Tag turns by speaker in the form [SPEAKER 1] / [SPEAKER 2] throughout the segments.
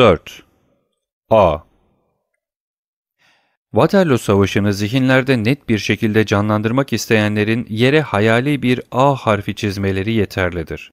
[SPEAKER 1] 4. A. Waterloo Savaşı'nı zihinlerde net bir şekilde canlandırmak isteyenlerin yere hayali bir A harfi çizmeleri yeterlidir.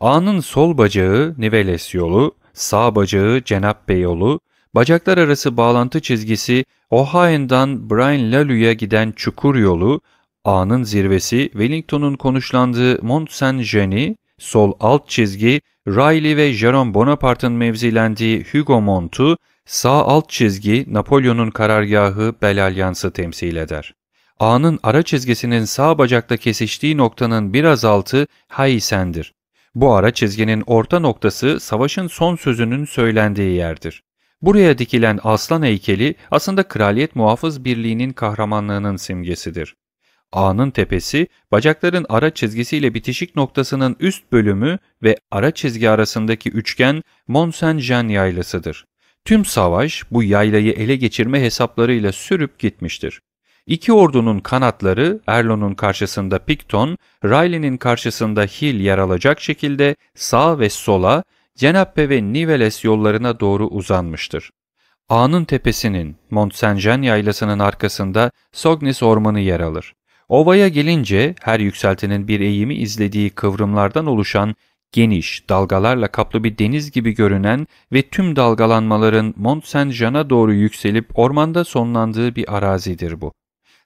[SPEAKER 1] A'nın sol bacağı Niveles yolu, sağ bacağı Cenap Bey yolu, bacaklar arası bağlantı çizgisi Ohio'dan Brian Lalu'ya giden çukur yolu, A'nın zirvesi Wellington'un konuşlandığı Mont Saint jeani sol alt çizgi Riley ve Jerome Bonaparte'ın mevzilendiği Hugo Montu sağ alt çizgi Napolyon'un karargahı Belalyans'ı temsil eder. A'nın ara çizgisinin sağ bacakta kesiştiği noktanın biraz altı Haysen'dir. Bu ara çizginin orta noktası savaşın son sözünün söylendiği yerdir. Buraya dikilen aslan heykeli aslında Kraliyet Muhafız Birliği'nin kahramanlığının simgesidir. A'nın tepesi, bacakların ara çizgisiyle bitişik noktasının üst bölümü ve ara çizgi arasındaki üçgen Mont Saint-Jean yaylasıdır. Tüm savaş bu yaylayı ele geçirme hesaplarıyla sürüp gitmiştir. İki ordunun kanatları Erlon'un karşısında Picton, Riley'nin karşısında Hill yer alacak şekilde sağ ve sola Genappe ve Niveles yollarına doğru uzanmıştır. A'nın tepesinin Mont Saint-Jean yaylasının arkasında Sognis ormanı yer alır. Ovaya gelince her yükseltinin bir eğimi izlediği kıvrımlardan oluşan geniş, dalgalarla kaplı bir deniz gibi görünen ve tüm dalgalanmaların Mont Saint-Jean'a doğru yükselip ormanda sonlandığı bir arazidir bu.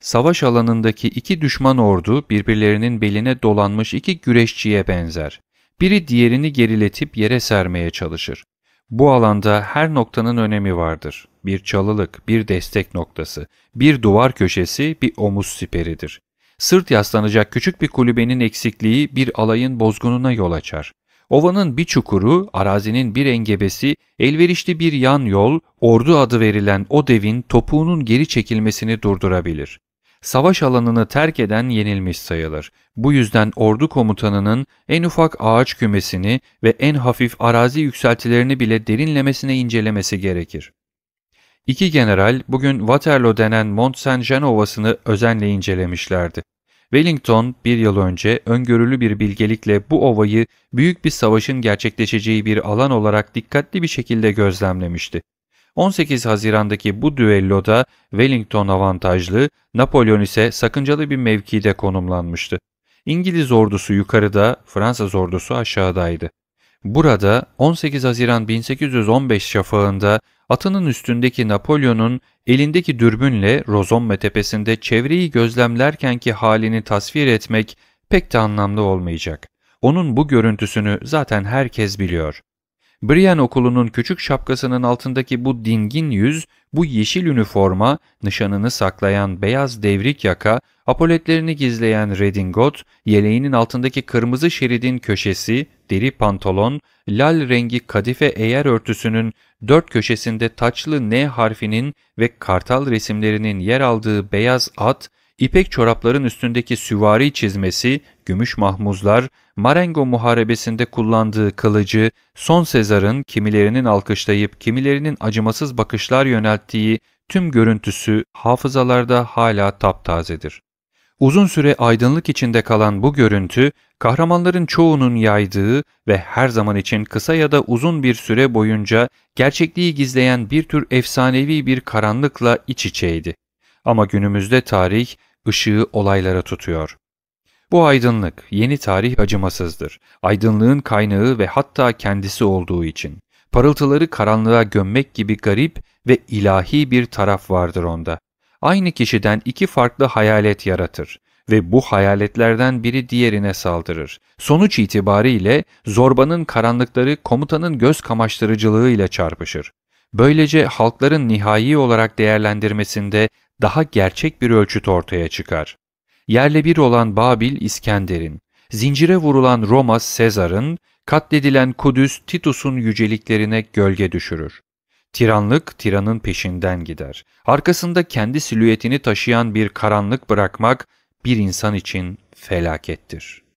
[SPEAKER 1] Savaş alanındaki iki düşman ordu birbirlerinin beline dolanmış iki güreşçiye benzer. Biri diğerini geriletip yere sermeye çalışır. Bu alanda her noktanın önemi vardır. Bir çalılık, bir destek noktası, bir duvar köşesi, bir omuz siperidir sırt yaslanacak küçük bir kulübenin eksikliği bir alayın bozgununa yol açar. Ovanın bir çukuru, arazinin bir engebesi, elverişli bir yan yol, ordu adı verilen o devin topuğunun geri çekilmesini durdurabilir. Savaş alanını terk eden yenilmiş sayılır. Bu yüzden ordu komutanının en ufak ağaç kümesini ve en hafif arazi yükseltilerini bile derinlemesine incelemesi gerekir. İki general bugün Waterloo denen Mont Saint Jean Ovası'nı özenle incelemişlerdi. Wellington bir yıl önce öngörülü bir bilgelikle bu ovayı büyük bir savaşın gerçekleşeceği bir alan olarak dikkatli bir şekilde gözlemlemişti. 18 Haziran'daki bu düelloda Wellington avantajlı, Napolyon ise sakıncalı bir mevkide konumlanmıştı. İngiliz ordusu yukarıda, Fransız ordusu aşağıdaydı. Burada 18 Haziran 1815 şafağında atının üstündeki Napolyon'un elindeki dürbünle Rozomme tepesinde çevreyi gözlemlerkenki halini tasvir etmek pek de anlamlı olmayacak. Onun bu görüntüsünü zaten herkes biliyor. Brian okulunun küçük şapkasının altındaki bu dingin yüz, bu yeşil üniforma, nişanını saklayan beyaz devrik yaka, apoletlerini gizleyen redingot, yeleğinin altındaki kırmızı şeridin köşesi, deri pantolon, lal rengi kadife eğer örtüsünün dört köşesinde taçlı N harfinin ve kartal resimlerinin yer aldığı beyaz at, İpek çorapların üstündeki süvari çizmesi, gümüş mahmuzlar, Marengo muharebesinde kullandığı kılıcı, son Sezar'ın kimilerinin alkışlayıp kimilerinin acımasız bakışlar yönelttiği tüm görüntüsü hafızalarda hala taptazedir. Uzun süre aydınlık içinde kalan bu görüntü, kahramanların çoğunun yaydığı ve her zaman için kısa ya da uzun bir süre boyunca gerçekliği gizleyen bir tür efsanevi bir karanlıkla iç içeydi. Ama günümüzde tarih ışığı olaylara tutuyor. Bu aydınlık, yeni tarih acımasızdır. Aydınlığın kaynağı ve hatta kendisi olduğu için. Parıltıları karanlığa gömmek gibi garip ve ilahi bir taraf vardır onda. Aynı kişiden iki farklı hayalet yaratır ve bu hayaletlerden biri diğerine saldırır. Sonuç itibariyle zorbanın karanlıkları komutanın göz kamaştırıcılığıyla çarpışır. Böylece halkların nihai olarak değerlendirmesinde daha gerçek bir ölçüt ortaya çıkar. Yerle bir olan Babil İskender'in, zincire vurulan Roma Sezar'ın, katledilen Kudüs Titus'un yüceliklerine gölge düşürür. Tiranlık tiranın peşinden gider. Arkasında kendi silüetini taşıyan bir karanlık bırakmak bir insan için felakettir.''